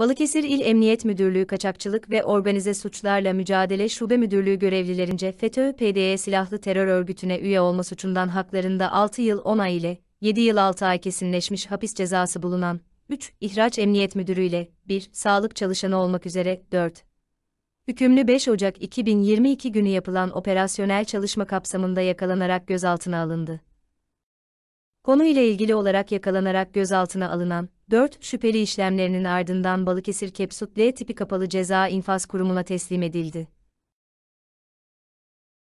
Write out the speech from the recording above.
Balıkesir İl Emniyet Müdürlüğü Kaçakçılık ve Organize Suçlarla Mücadele Şube Müdürlüğü görevlilerince FETÖ-PDY e silahlı terör örgütüne üye olma suçundan haklarında 6 yıl 10 ay ile 7 yıl 6 ay kesinleşmiş hapis cezası bulunan 3. İhraç Emniyet Müdürü ile 1. Sağlık çalışanı olmak üzere 4. Hükümlü 5 Ocak 2022 günü yapılan operasyonel çalışma kapsamında yakalanarak gözaltına alındı. Konuyla ilgili olarak yakalanarak gözaltına alınan 4 şüpheli işlemlerinin ardından Balıkesir Kepsut D tipi kapalı ceza infaz kurumuna teslim edildi.